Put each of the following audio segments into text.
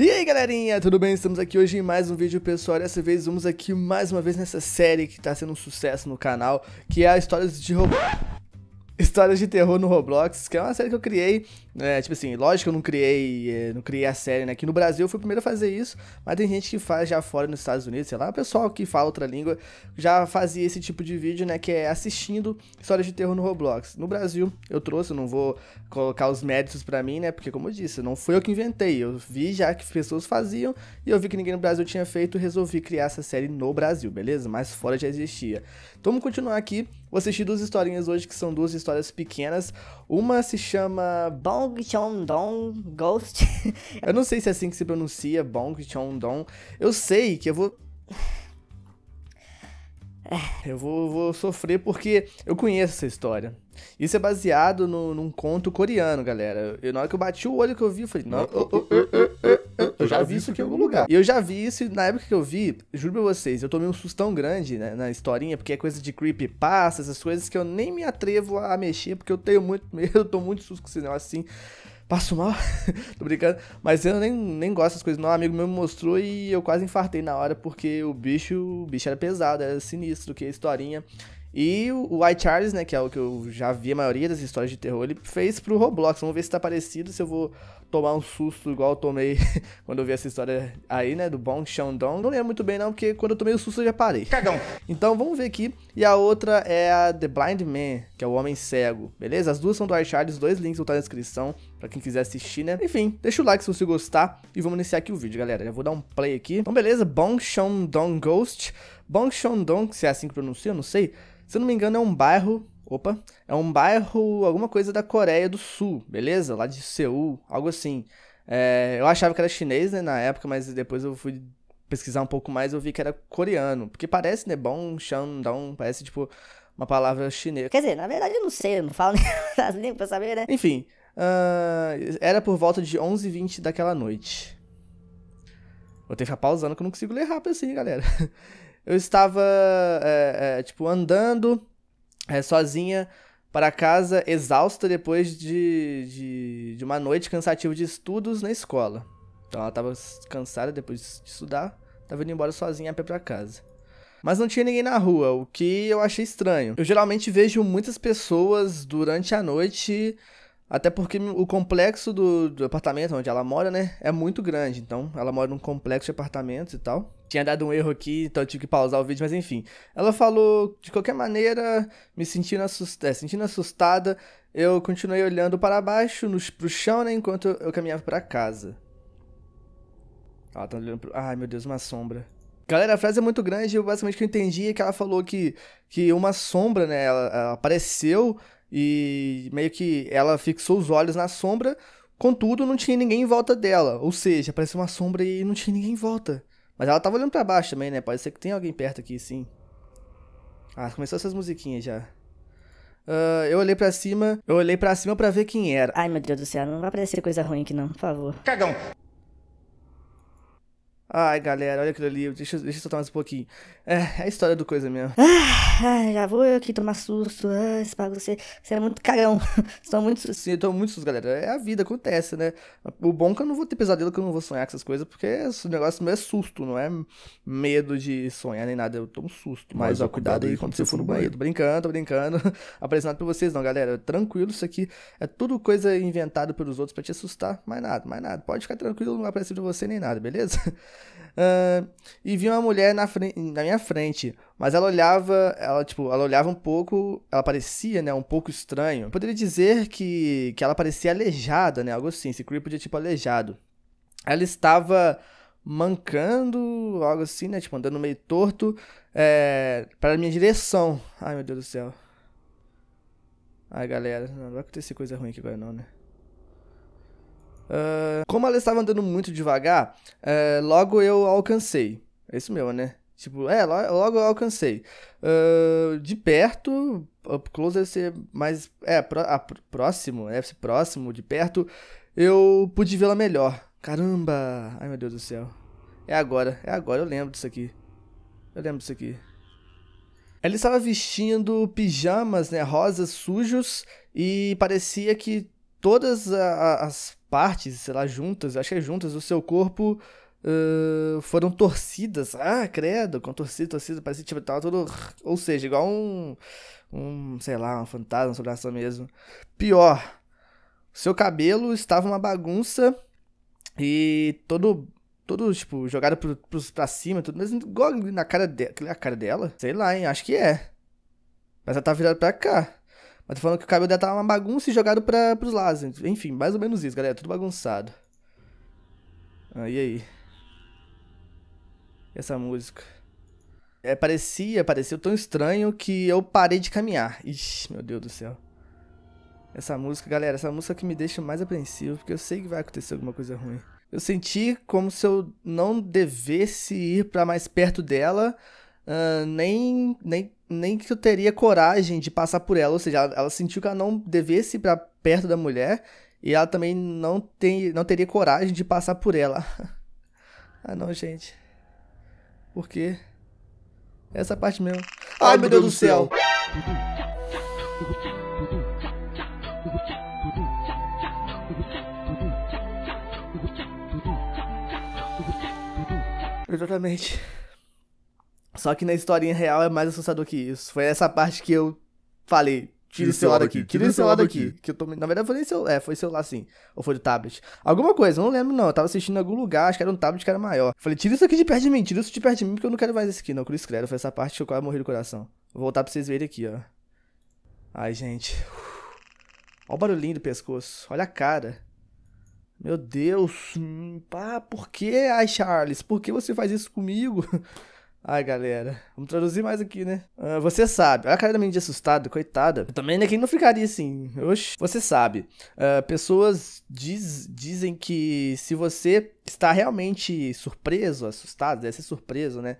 E aí galerinha, tudo bem? Estamos aqui hoje em mais um vídeo pessoal e dessa vez vamos aqui mais uma vez nessa série que está sendo um sucesso no canal, que é a Histórias de Robôs... Histórias de terror no Roblox, que é uma série que eu criei. É, tipo assim, lógico que eu não criei, é, não criei a série, né? Aqui no Brasil eu fui o primeiro a fazer isso, mas tem gente que faz já fora nos Estados Unidos, sei lá, o pessoal que fala outra língua já fazia esse tipo de vídeo, né? Que é assistindo histórias de terror no Roblox. No Brasil, eu trouxe, eu não vou colocar os méritos para mim, né? Porque, como eu disse, não foi eu que inventei. Eu vi já que pessoas faziam e eu vi que ninguém no Brasil tinha feito, resolvi criar essa série no Brasil, beleza? Mas fora já existia. Então vamos continuar aqui Vou assistir duas historinhas hoje que são duas histórias pequenas. Uma se chama Bong Dong Ghost. eu não sei se é assim que se pronuncia, Bong Dong. Eu sei que eu vou eu vou, vou, sofrer porque eu conheço essa história. Isso é baseado no, num conto coreano, galera. Eu, na hora que eu bati o olho que eu vi, eu falei, não, eu, eu, eu, já vi isso aqui em algum lugar. E eu já vi isso, e na época que eu vi, juro pra vocês, eu tomei um sustão grande né, na historinha, porque é coisa de creepypasta, essas coisas que eu nem me atrevo a mexer, porque eu tenho muito medo, eu tô muito susto com esse negócio assim passo mal. Tô brincando. Mas eu nem, nem gosto dessas coisas. Não, um amigo meu me mostrou e eu quase infartei na hora, porque o bicho, o bicho era pesado, era sinistro, que a historinha. E o White Charles, né, que é o que eu já vi a maioria das histórias de terror, ele fez pro Roblox. Vamos ver se tá parecido, se eu vou tomar um susto igual eu tomei quando eu vi essa história aí, né, do Bong Shandong. Não lembro muito bem não, porque quando eu tomei o susto eu já parei. Cagão! Então vamos ver aqui. E a outra é a The Blind Man, que é o Homem Cego, beleza? As duas são do White Charles dois links vão estar tá na descrição pra quem quiser assistir, né? Enfim, deixa o like se você gostar e vamos iniciar aqui o vídeo, galera. Já vou dar um play aqui. Então beleza, Bong Shandong Ghost... Bongshondong, se é assim que pronuncia, eu não sei. Se eu não me engano, é um bairro. Opa! É um bairro, alguma coisa da Coreia do Sul, beleza? Lá de Seul, algo assim. É, eu achava que era chinês, né, na época, mas depois eu fui pesquisar um pouco mais eu vi que era coreano. Porque parece, né? Bongshondong Shandong, parece tipo uma palavra chinesa. Quer dizer, na verdade eu não sei, eu não falo as línguas pra saber, né? Enfim, uh, era por volta de 11h20 daquela noite. Vou ter que ficar pausando que eu não consigo ler rápido assim, galera. eu estava, é, é, tipo, andando é, sozinha para casa, exausta depois de, de, de, uma noite cansativa de estudos na escola. Então ela estava cansada depois de estudar, estava indo embora sozinha a pé para casa. Mas não tinha ninguém na rua, o que eu achei estranho. Eu geralmente vejo muitas pessoas durante a noite até porque o complexo do, do, apartamento onde ela mora, né, é muito grande. Então, ela mora num complexo de apartamentos e tal. Tinha dado um erro aqui, então eu tive que pausar o vídeo, mas enfim. Ela falou, de qualquer maneira, me sentindo, assust... é, sentindo assustada, eu continuei olhando para baixo, no, pro chão, né, enquanto eu caminhava para casa. Ela tá olhando pro... Ai, meu Deus, uma sombra. Galera, a frase é muito grande, eu basicamente o que eu entendi é que ela falou que, que uma sombra, né, ela, ela apareceu e meio que ela fixou os olhos na sombra, contudo não tinha ninguém em volta dela, ou seja, apareceu uma sombra e não tinha ninguém em volta. Mas ela tava olhando para baixo também, né? Pode ser que tenha alguém perto aqui, sim. Ah, começou essas musiquinhas já. Uh, eu olhei para cima, eu olhei para cima para ver quem era. Ai, meu Deus do céu, não vai aparecer coisa ruim aqui não, por favor. Cagão. Ai, galera, olha aquilo ali. Deixa, deixa eu soltar mais um pouquinho. É, é a história do coisa mesmo. Ah, já vou eu aqui tomar susto. Ah, esse bagulho, você, você é muito cagão. Estou muito susto. Sim, eu tô muito susto, galera. É a vida, acontece, né? O bom é que eu não vou ter pesadelo, que eu não vou sonhar com essas coisas, porque esse negócio não é susto, não é medo de sonhar nem nada. Eu tomo susto. Mas, mas ó, cuidado aí quando você for no banheiro. Tô brincando, tô brincando. Apresentado pra vocês, não, galera. Tranquilo, isso aqui é tudo coisa inventada pelos outros pra te assustar. Mais nada, mais nada. Pode ficar tranquilo, não aparece pra você nem nada, beleza? Uh, e vi uma mulher na, frente, na minha frente. Mas ela olhava, ela, tipo, ela olhava um pouco, ela parecia, né, um pouco estranho. Eu poderia dizer que, que ela parecia aleijada, né, algo assim, esse creep de tipo aleijado. Ela estava mancando, algo assim, né, tipo, andando meio torto, é, para minha direção. Ai, meu Deus do céu. Ai, galera, não vai acontecer coisa ruim aqui agora não, né. Uh, como ela estava andando muito devagar, uh, logo eu alcancei. É isso mesmo, né? Tipo, é, logo eu alcancei. Uh, de perto, up close deve ser mais. É, ah, próximo, deve é, ser próximo, de perto, eu pude vê-la melhor. Caramba! Ai meu Deus do céu. É agora, é agora, eu lembro disso aqui. Eu lembro disso aqui. Ela estava vestindo pijamas, né, rosas sujos e parecia que todas as partes, sei lá, juntas, acho que é juntas, do seu corpo uh, foram torcidas. Ah, credo, com torcida, torcida, parecia tipo, tava todo. Ou seja, igual um. Um, sei lá, um fantasma sobre essa mesmo. Pior, seu cabelo estava uma bagunça e todo todo, tipo, jogado pro, pro, pra cima, tudo, mas igual na cara dela. a cara dela? Sei lá, hein? Acho que é. Mas ela tá virada pra cá. Mas tô falando que o cabelo dela tá uma bagunça e jogado pra, pros lados. Enfim, mais ou menos isso, galera. Tudo bagunçado. Ah, e aí? Essa música. É, parecia, pareceu tão estranho que eu parei de caminhar. Ixi, meu Deus do céu. Essa música, galera, essa música que me deixa mais apreensivo, porque eu sei que vai acontecer alguma coisa ruim. Eu senti como se eu não devesse ir para mais perto dela, uh, nem, nem, nem que eu teria coragem de passar por ela. Ou seja, ela, ela sentiu que ela não devesse ir pra perto da mulher e ela também não, tem, não teria coragem de passar por ela. ah, não, gente. Por quê? Essa parte mesmo. Ai, meu Deus, Deus do céu! Exatamente. Só que na historinha real é mais assustador que isso. Foi essa parte que eu falei, Tira o celular daqui, tira o celular daqui, Que eu tô, na verdade, foi nem seu. É, foi celular sim. Ou foi do tablet. Alguma coisa, não lembro, não. Eu tava assistindo em algum lugar, acho que era um tablet que era maior. Falei, tira isso aqui de perto de mim, tira isso de perto de mim, porque eu não quero mais esse aqui, não. Cruz credo, foi essa parte que eu quase morri do coração. Vou voltar pra vocês verem aqui, ó. Ai, gente. Olha o barulhinho do pescoço. Olha a cara. Meu Deus. Hum, pá, por que, ai, Charles? Por que você faz isso comigo? Ai, galera. Vamos traduzir mais aqui, né? Ah, você sabe. Olha a cara da menina de assustada, coitada. Eu também, né? Quem não ficaria assim? Oxi. Você sabe. Ah, pessoas diz, dizem que se você está realmente surpreso, assustado, deve ser surpreso, né?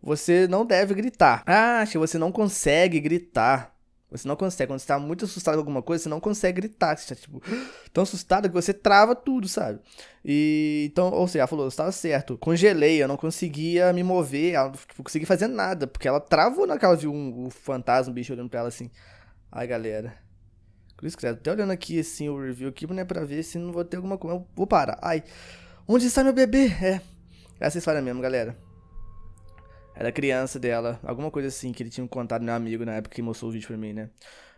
Você não deve gritar. Ah, que você não consegue gritar. Você não consegue. Quando você tá muito assustado com alguma coisa, você não consegue gritar. Você tá, tipo, tão assustado que você trava tudo, sabe? E, então, ou seja, ela falou, estava certo. Congelei, eu não conseguia me mover, ela, tipo, não conseguia fazer nada. Porque ela travou naquela viu um, um fantasma, um bicho olhando pra ela assim. Ai, galera. Por isso, credo. Até olhando aqui, assim, o review aqui, né? Pra ver se não vou ter alguma coisa. Eu vou parar. Ai. Onde está meu bebê? É. Essa é a história mesmo, galera. Era criança dela, alguma coisa assim que ele tinha contado meu amigo na época que mostrou o vídeo pra mim, né?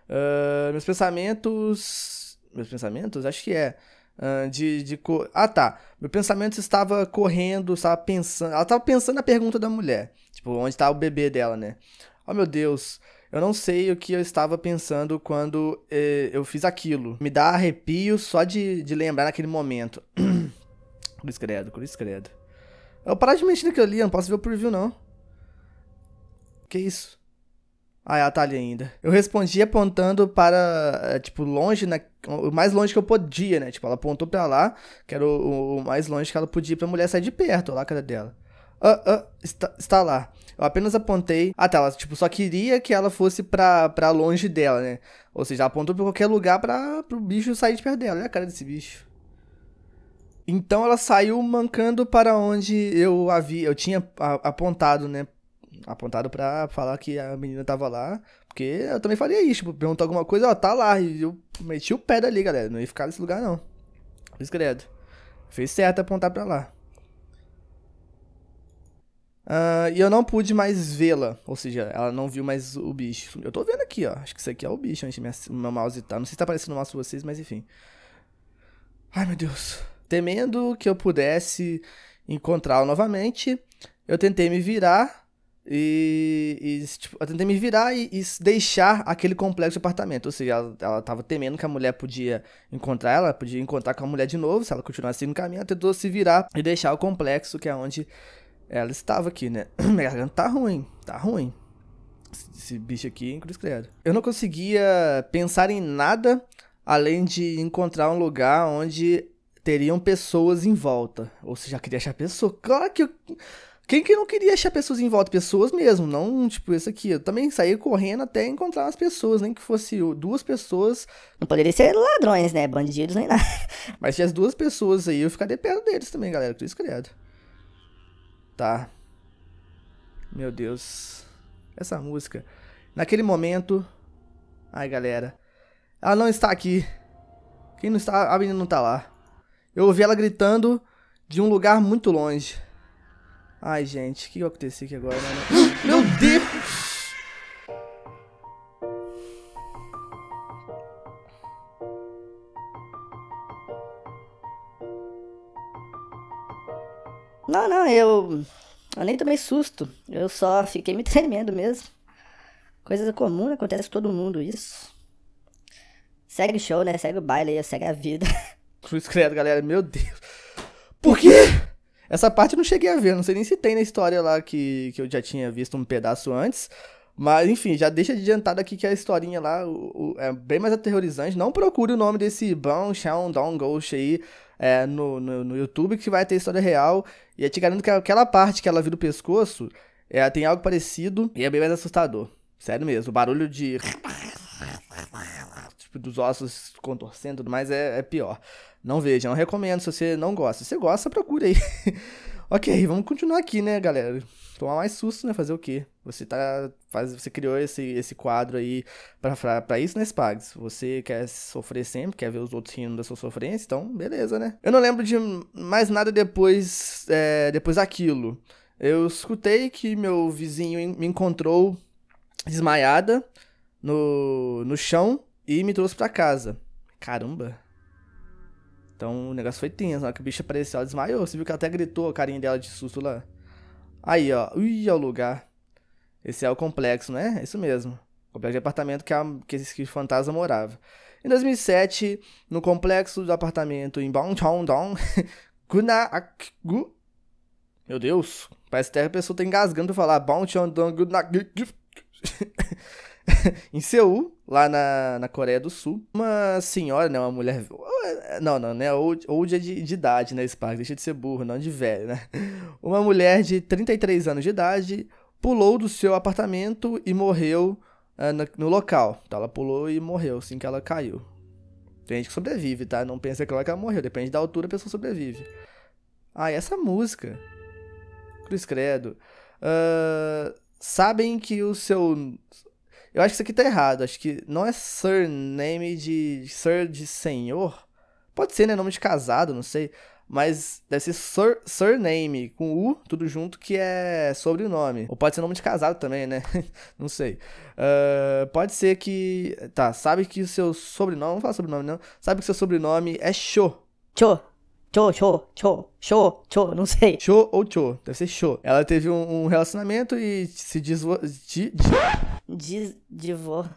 Uh, meus pensamentos. Meus pensamentos? Acho que é. Uh, de, de co... Ah, tá. Meu pensamento estava correndo, estava pensando. Ela estava pensando na pergunta da mulher. Tipo, onde está o bebê dela, né? Oh, meu Deus. Eu não sei o que eu estava pensando quando eh, eu fiz aquilo. Me dá arrepio só de, de lembrar naquele momento. cruz credo, cruz credo. Eu parar de mentir que eu li, eu não posso ver o preview, não. Que isso? Ah, ela tá ali ainda. Eu respondi apontando para, eh, tipo, longe, né? o mais longe que eu podia, né? Tipo, ela apontou para lá, que era o, o, mais longe que ela podia pra mulher sair de perto, olha lá a cara dela. Ah, ah, está, está lá. Eu apenas apontei. Ah, tá. Ela, tipo, só queria que ela fosse pra, pra longe dela, né? Ou seja, apontou pra qualquer lugar pra, pro bicho sair de perto dela. Olha a cara desse bicho. Então ela saiu mancando para onde eu havia, eu tinha apontado, né? apontado pra falar que a menina tava lá. Porque eu também faria isso, tipo, perguntar alguma coisa, ó, tá lá. E eu meti o pé dali, galera. Não ia ficar nesse lugar, não. Fiz credo. Fez certo apontar pra lá. Uh, e eu não pude mais vê-la. Ou seja, ela não viu mais o bicho. Eu tô vendo aqui, ó. Acho que isso aqui é o bicho onde minha, meu mouse tá. Não sei se tá aparecendo o mouse pra vocês, mas enfim. Ai, meu Deus. Temendo que eu pudesse encontrá-la novamente, eu tentei me virar e, e tipo, eu tentei me virar e, e, deixar aquele complexo de apartamento. Ou seja, ela, ela tava temendo que a mulher podia encontrar ela, podia encontrar com a mulher de novo, se ela continuasse no caminho, ela tentou se virar e deixar o complexo, que é onde ela estava aqui, né? Minha garganta tá ruim, tá ruim. Esse, esse bicho aqui, inclusive, é credo. Eu não conseguia pensar em nada além de encontrar um lugar onde teriam pessoas em volta. Ou seja, queria achar pessoa. Claro que eu quem que não queria achar pessoas em volta? Pessoas mesmo, não tipo esse aqui. Eu também saí correndo até encontrar as pessoas, nem que fosse duas pessoas. Não poderia ser ladrões, né? Bandidos nem nada. Mas se as duas pessoas aí, eu ficaria perto deles também, galera. Cristo criado. Tá. Meu Deus. Essa música. Naquele momento. Ai, galera. Ela não está aqui. Quem não está. A menina não está lá. Eu ouvi ela gritando de um lugar muito longe. Ai, gente, o que aconteceu aqui agora? Né? Meu Deus! Não, não, eu, eu nem tomei susto. Eu só fiquei me tremendo mesmo. Coisa comum, acontece com todo mundo isso. Segue o show, né? Segue o baile aí, segue a vida. Cruz credo, galera. Meu Deus. Por quê? Essa parte eu não cheguei a ver, não sei nem se tem na história lá que, que eu já tinha visto um pedaço antes. Mas, enfim, já deixa adiantado aqui que a historinha lá o, o, é bem mais aterrorizante. Não procure o nome desse Bão Xiao Dong Ghost aí é, no, no, no, YouTube, que vai ter história real. E eu te garanto que aquela parte que ela vira o pescoço é, tem algo parecido e é bem mais assustador. Sério mesmo, o barulho de tipo, dos ossos contorcendo e tudo mais, é, é, pior. Não veja, não recomendo se você não gosta. Se você gosta, procura aí. ok, vamos continuar aqui, né, galera? Tomar mais susto, né? Fazer o quê? Você tá. Faz, você criou esse, esse quadro aí pra, isso, né, Spags? Você quer sofrer sempre, quer ver os outros rindo da sua sofrência, então beleza, né? Eu não lembro de mais nada depois, é, depois daquilo. Eu escutei que meu vizinho me encontrou desmaiada no, no chão e me trouxe para casa. Caramba. Então o negócio foi tenso. Na bicha que o bicho apareceu, ela desmaiou. Você viu que ela até gritou a carinha dela de susto lá. Aí, ó. Ui, é o lugar. Esse é o complexo, né? É isso mesmo. O complexo de apartamento que, a, que esse fantasma morava. Em 2007, no complexo do apartamento em Bangchongdong, Gunakgu. Meu Deus, parece que a pessoa tá engasgando pra falar Bangchongdong Gunakgu. em Seul, lá na, na Coreia do Sul, uma senhora, né, uma mulher. Não, não, né? Old, old é de, de idade, né, Spark? Deixa de ser burro, não de velho, né? Uma mulher de 33 anos de idade pulou do seu apartamento e morreu uh, no, no, local. Então ela pulou e morreu assim que ela caiu. Tem gente que sobrevive, tá? Não pensa que ela morreu, depende da altura a pessoa sobrevive. Ah, e essa música? Cruz Credo. Uh, sabem que o seu eu acho que isso aqui tá errado. Acho que não é surname de. Sir de senhor. Pode ser, né? Nome de casado, não sei. Mas deve ser sur, surname, com U, tudo junto, que é sobrenome. Ou pode ser nome de casado também, né? não sei. Uh, pode ser que. Tá, sabe que o seu sobrenome. Não fala sobrenome, não. Sabe que seu sobrenome é Cho. Cho. Cho, cho, cho, cho, cho, não sei. Cho ou cho, deve ser cho. Ela teve um, um relacionamento e se desvo... De, de... Diz, divor...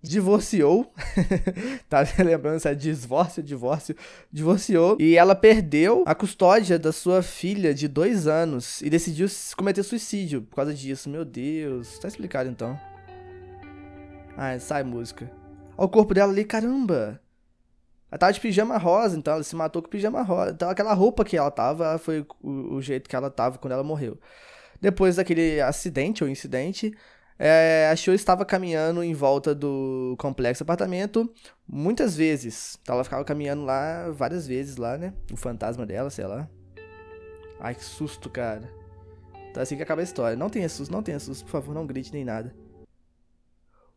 Divorciou. tá lembrando se é divórcio, divórcio. Divorciou. E ela perdeu a custódia da sua filha de dois anos e decidiu cometer suicídio por causa disso. Meu Deus. Tá explicado então. Ah, sai música. Olha o corpo dela ali, caramba. Ela tava de pijama rosa, então ela se matou com pijama rosa. Então aquela roupa que ela tava foi o, o jeito que ela tava quando ela morreu. Depois daquele acidente ou incidente, é, a Shio estava caminhando em volta do complexo apartamento muitas vezes. Então ela ficava caminhando lá várias vezes lá, né? O fantasma dela, sei lá. Ai, que susto, cara. Tá então, é assim que acaba a história. Não tenha susto, não tenha susto, por favor, não grite nem nada.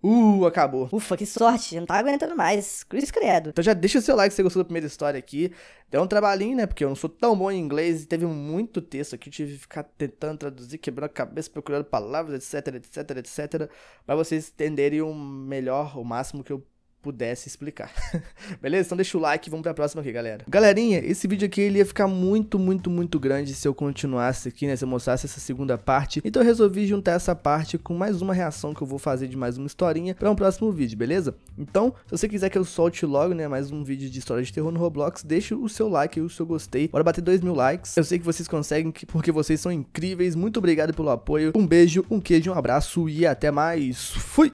Uh, acabou. Ufa, que sorte, não tá aguentando mais. Cruz credo. Então já deixa o seu like se você gostou da primeira história aqui. Deu um trabalhinho, né? Porque eu não sou tão bom em inglês e teve muito texto aqui. Eu tive que ficar tentando traduzir, quebrando a cabeça, procurando palavras, etc, etc, etc. Pra vocês entenderem o melhor, o máximo que eu pudesse explicar. Beleza? Então deixa o like e vamos pra próxima aqui, galera. Galerinha, esse vídeo aqui ele ia ficar muito, muito, muito grande se eu continuasse aqui, né? Se eu mostrasse essa segunda parte. Então eu resolvi juntar essa parte com mais uma reação que eu vou fazer de mais uma historinha pra um próximo vídeo, beleza? Então, se você quiser que eu solte logo, né, mais um vídeo de história de terror no Roblox, deixa o seu like e o seu gostei. Bora bater 2 mil likes. Eu sei que vocês conseguem porque vocês são incríveis. Muito obrigado pelo apoio. Um beijo, um queijo, um abraço e até mais. Fui!